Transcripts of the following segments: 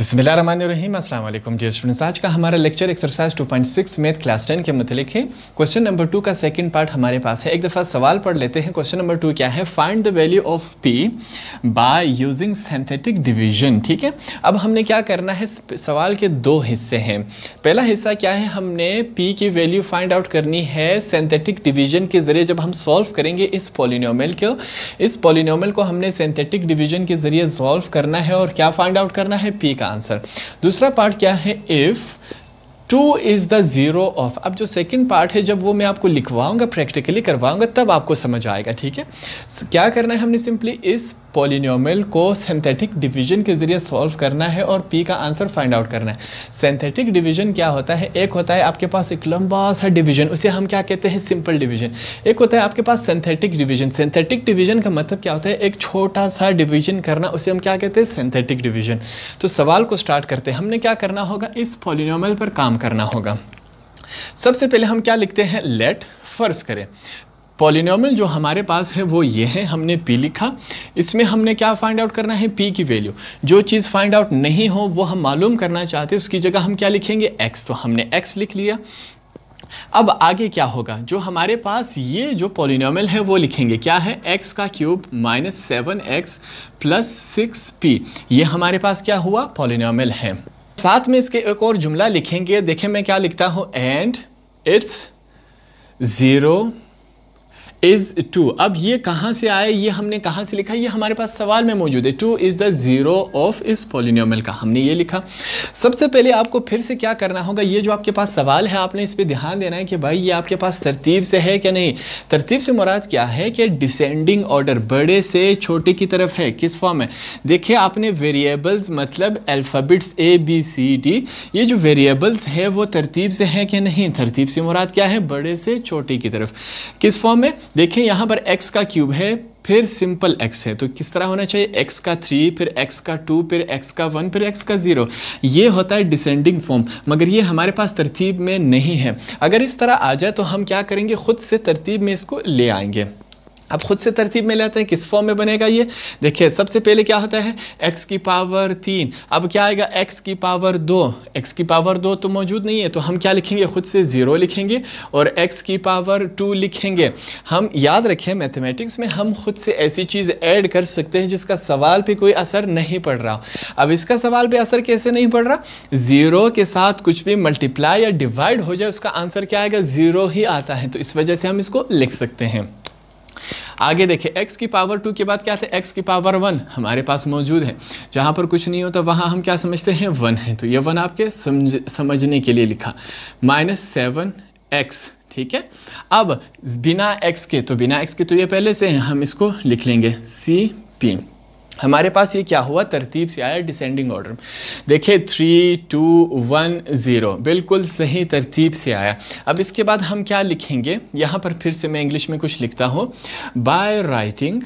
बिस्मिल्लाम अस्सलाम dear students आज का हमारा लेक्चर एक्सरसाइज 2.6 मैथ क्लास 10 के मतलब है क्वेश्चन नंबर टू का सेकंड पार्ट हमारे पास है एक दफ़ा सवाल पढ़ लेते हैं क्वेश्चन नंबर टू क्या है find the value of P by using synthetic division ठीक है अब हमने क्या करना है सवाल के दो हिस्से हैं पहला हिस्सा क्या है हमने पी की वैल्यू फाइंड आउट करनी है सेंथेटिक डिवीजन के ज़रिए जब हम सॉल्व करेंगे इस पोलिनोमल को इस पोलिनोमल को हमने सेंथेटिक डिवीजन के ज़रिए सॉल्व करना है और क्या फाइंड आउट करना है पी का आंसर दूसरा पार्ट क्या है if two is the zero of अब जो सेकेंड पार्ट है जब वो मैं आपको लिखवाऊंगा प्रैक्टिकली करवाऊंगा तब आपको समझ आएगा ठीक है क्या करना है हमने सिंपली इस पोलिनोमल को सिंथेटिक डिवीजन के ज़रिए सॉल्व करना है और पी का आंसर फाइंड आउट करना है सिंथेटिक डिवीजन क्या होता है एक होता है आपके पास एक लंबा सा डिवीजन उसे हम क्या कहते हैं सिंपल डिवीजन एक होता है आपके पास सिंथेटिक डिवीजन सिंथेटिक डिवीजन का मतलब क्या होता है एक छोटा सा डिवीजन करना उसे हम क्या कहते हैं सिंथेटिक डिवीजन तो सवाल को स्टार्ट करते हैं हमने क्या करना होगा इस पोलिनोमल पर काम करना होगा सबसे पहले हम क्या लिखते हैं लेट फर्ज करें पॉलिनोमल जो हमारे पास है वो ये है हमने पी लिखा इसमें हमने क्या फाइंड आउट करना है पी की वैल्यू जो चीज़ फाइंड आउट नहीं हो वो हम मालूम करना चाहते हैं उसकी जगह हम क्या लिखेंगे एक्स तो हमने एक्स लिख लिया अब आगे क्या होगा जो हमारे पास ये जो पॉलिनोमल है वो लिखेंगे क्या है एक्स का cube minus seven x plus six P ये हमारे पास क्या हुआ पॉलिनोमल है साथ में इसके एक और जुमला लिखेंगे देखें मैं क्या लिखता हूं and its zero is two अब ये कहाँ से आया ये हमने कहाँ से लिखा ये हमारे पास सवाल में मौजूद है two is the zero of इस पोलिनियोमल का हमने ये लिखा सबसे पहले आपको फिर से क्या करना होगा ये जो आपके पास सवाल है आपने इस पर ध्यान देना है कि भाई ये आपके पास तरतीब से है क्या नहीं तरतीब से मुराद क्या है कि डिसेंडिंग ऑर्डर बड़े से छोटे की तरफ है किस फॉर्म में देखिए आपने वेरिएबल्स मतलब अल्फ़ाबिट्स ए बी सी डी ये जो वेरिएबल्स है वो तरतीब से है कि नहीं तरतीब से मुराद क्या है बड़े से छोटे की तरफ किस फॉर्म में देखें यहाँ पर x का क्यूब है फिर सिंपल x है तो किस तरह होना चाहिए x का थ्री फिर x का टू फिर x का वन फिर x का ज़ीरो ये होता है डिसेंडिंग फॉर्म मगर ये हमारे पास तरतीब में नहीं है अगर इस तरह आ जाए तो हम क्या करेंगे ख़ुद से तरतीब में इसको ले आएंगे अब खुद से तरतीब में लेते हैं किस फॉर्म में बनेगा ये देखिए सबसे पहले क्या होता है x की पावर तीन अब क्या आएगा x की पावर दो x की पावर दो तो मौजूद नहीं है तो हम क्या लिखेंगे खुद से ज़ीरो लिखेंगे और x की पावर टू लिखेंगे हम याद रखें मैथमेटिक्स में हम खुद से ऐसी चीज़ ऐड कर सकते हैं जिसका सवाल पर कोई असर नहीं पड़ रहा अब इसका सवाल पर असर कैसे नहीं पड़ रहा ज़ीरो के साथ कुछ भी मल्टीप्लाई या डिवाइड हो जाए उसका आंसर क्या आएगा ज़ीरो ही आता है तो इस वजह से हम इसको लिख सकते हैं आगे देखें एक्स की पावर टू के बाद क्या था एक्स की पावर वन हमारे पास मौजूद है जहाँ पर कुछ नहीं होता वहाँ हम क्या समझते हैं वन है तो ये वन आपके समझ समझने के लिए लिखा माइनस सेवन एक्स ठीक है अब बिना एक्स के तो बिना एक्स के तो ये पहले से हैं हम इसको लिख लेंगे सी पी हमारे पास ये क्या हुआ तरतीब से आया डिसेंडिंग ऑर्डर देखिए थ्री टू वन ज़ीरो बिल्कुल सही तरतीब से आया अब इसके बाद हम क्या लिखेंगे यहाँ पर फिर से मैं इंग्लिश में कुछ लिखता हूँ by writing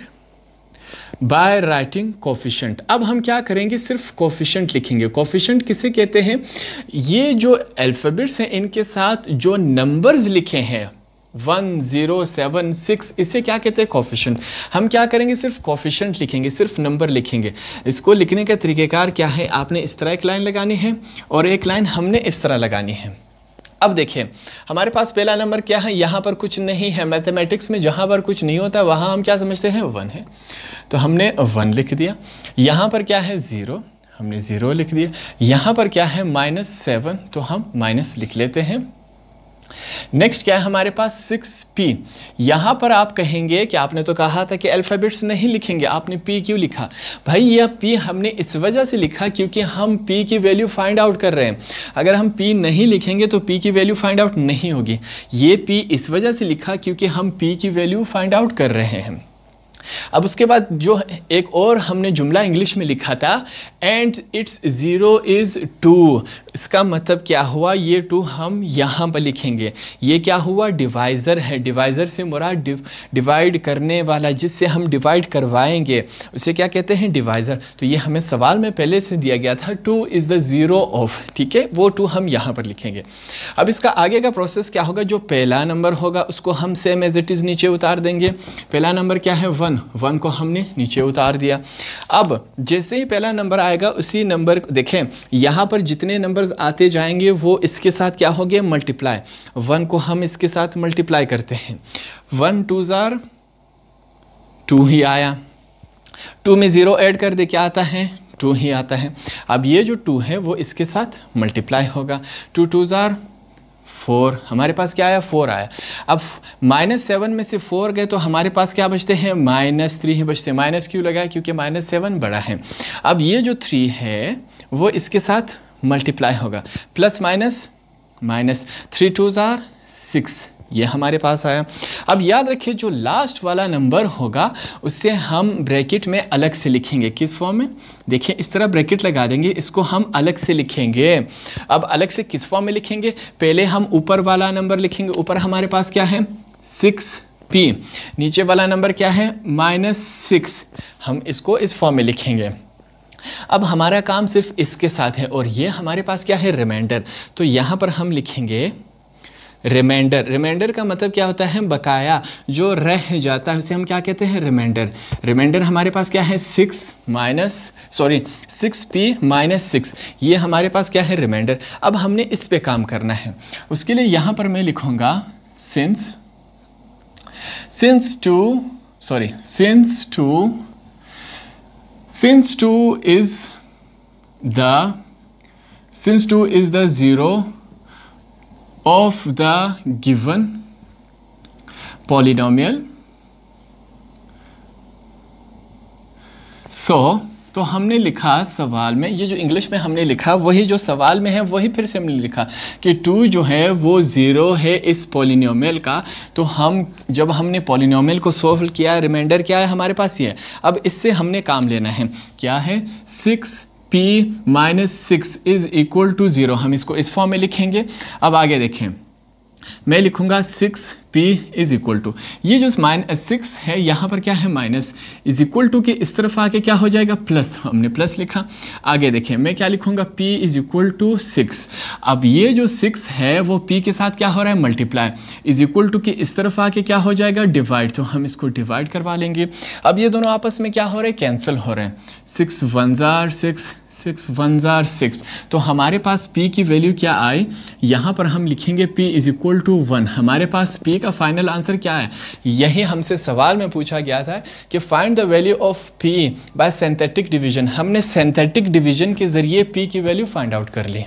by writing coefficient अब हम क्या करेंगे सिर्फ कोफिशेंट लिखेंगे कोफिशेंट किसे कहते हैं ये जो अल्फ़ाबेट्स हैं इनके साथ जो नंबर्स लिखे हैं वन ज़ीरो सेवन सिक्स इसे क्या कहते हैं कॉफिशेंट हम क्या करेंगे सिर्फ कॉफिशेंट लिखेंगे सिर्फ नंबर लिखेंगे इसको लिखने का तरीक़ेकार क्या है आपने इस तरह एक लाइन लगानी है और एक लाइन हमने इस तरह लगानी है अब देखिए हमारे पास पहला नंबर क्या है यहाँ पर कुछ नहीं है मैथमेटिक्स में जहाँ पर कुछ नहीं होता वहाँ हम क्या समझते हैं वन है तो हमने वन लिख दिया यहाँ पर क्या है ज़ीरो हमने ज़ीरो लिख दिया यहाँ पर क्या है माइनस सेवन तो हम माइनस लिख लेते हैं नेक्स्ट क्या है हमारे पास सिक्स पी यहाँ पर आप कहेंगे कि आपने तो कहा था कि अल्फ़ाबेट्स नहीं लिखेंगे आपने पी क्यों लिखा भाई यह पी हमने इस वजह से लिखा क्योंकि हम पी की वैल्यू फाइंड आउट कर रहे हैं अगर हम पी नहीं लिखेंगे तो पी की वैल्यू फाइंड आउट नहीं होगी ये पी इस वजह से लिखा क्योंकि हम पी की वैल्यू फाइंड आउट कर रहे हैं अब उसके बाद जो एक और हमने जुमला इंग्लिश में लिखा था and its zero is two इसका मतलब क्या हुआ ये टू हम यहाँ पर लिखेंगे ये क्या हुआ डिवाइज़र है डिवाइज़र से मुराद डिवाइड करने वाला जिससे हम डिवाइड करवाएंगे उसे क्या कहते हैं डिवाइज़र तो ये हमें सवाल में पहले से दिया गया था two is the zero of ठीक है वो टू हम यहाँ पर लिखेंगे अब इसका आगे का प्रोसेस क्या होगा जो पहला नंबर होगा उसको हम सेम एज इट इज़ नीचे उतार देंगे पहला नंबर क्या है वन वन वन को हमने नीचे उतार दिया अब जैसे ही पहला नंबर आएगा उसी नंबर देखें यहाँ पर जितने नंबर्स आते जाएंगे वो इसके साथ क्या हो गया मल्टीप्लाई वन को हम इसके साथ मल्टीप्लाई करते हैं वन टू ज़ार टू ही आया टू में ज़ीरो ऐड कर दे क्या आता है टू ही आता है अब ये जो टू है वो इसके साथ मल्टीप्लाई होगा टू टू ज़ार फोर हमारे पास क्या आया फोर आया अब माइनस सेवन में से फोर गए तो हमारे पास क्या बचते हैं माइनस थ्री ही बचते हैं माइनस क्यों लगा क्योंकि माइनस सेवन बड़ा है अब ये जो थ्री है वो इसके साथ मल्टीप्लाई होगा plus minus minus three two ज़ार सिक्स ये हमारे पास आया अब याद रखिए जो लास्ट वाला नंबर होगा उससे हम ब्रैकेट में अलग से लिखेंगे किस फॉर्म में देखिए इस तरह ब्रैकेट लगा देंगे इसको हम अलग से लिखेंगे अब अलग से किस फॉर्म में लिखेंगे पहले हम ऊपर वाला नंबर लिखेंगे ऊपर हमारे पास क्या है सिक्स पी नीचे वाला नंबर क्या है माइनस सिक्स हम इसको इस फॉर्म में लिखेंगे अब हमारा काम सिर्फ इसके साथ है और ये हमारे पास क्या है रिमाइंडर तो यहाँ पर हम लिखेंगे रिमाइंडर रिमाइंडर का मतलब क्या होता है बकाया जो रह जाता है उसे हम क्या कहते हैं रिमाइंडर रिमाइंडर हमारे पास क्या है six minus sorry six P minus six ये हमारे पास क्या है रिमाइंडर अब हमने इस पर काम करना है उसके लिए यहाँ पर मैं लिखूँगा since since two sorry since two since two is the since two is the zero of the given polynomial. So so, तो हमने लिखा सवाल में ये जो इंग्लिश में हमने लिखा वही जो सवाल में है वही फिर से हमने लिखा कि टू जो है वो ज़ीरो है इस पोलिनोमल का तो हम जब हमने पोलिनोमल को सोल्व किया रिमाइंडर क्या है हमारे पास ये है अब इससे हमने काम लेना है क्या है six p minus six is equal to zero हम इसको इस फॉर्म में लिखेंगे अब आगे देखें मैं लिखूंगा six P is equal to ये जो माइन सिक्स है यहाँ पर क्या है माइनस इज इक्वल टू के इस तरफ आके क्या हो जाएगा प्लस हमने प्लस लिखा आगे देखें मैं क्या लिखूँगा P is equal to six अब ये जो सिक्स है वो P के साथ क्या हो रहा है मल्टीप्लाई इज इक्वल टू के इस तरफ आके क्या हो जाएगा डिवाइड तो हम इसको डिवाइड करवा लेंगे अब ये दोनों आपस में क्या हो रहे हैं कैंसिल हो रहे हैं सिक्स वन ज़ार सिक्स सिक्स वन ज़ार सिक्स तो हमारे पास पी की वैल्यू क्या आई यहाँ पर हम लिखेंगे P is equal to one हमारे पास पी का फाइनल आंसर क्या है यही हमसे सवाल में पूछा गया था कि find the value of P by synthetic division हमने सेंथेटिक डिवीजन के जरिए पी की वैल्यू फाइंड आउट कर ली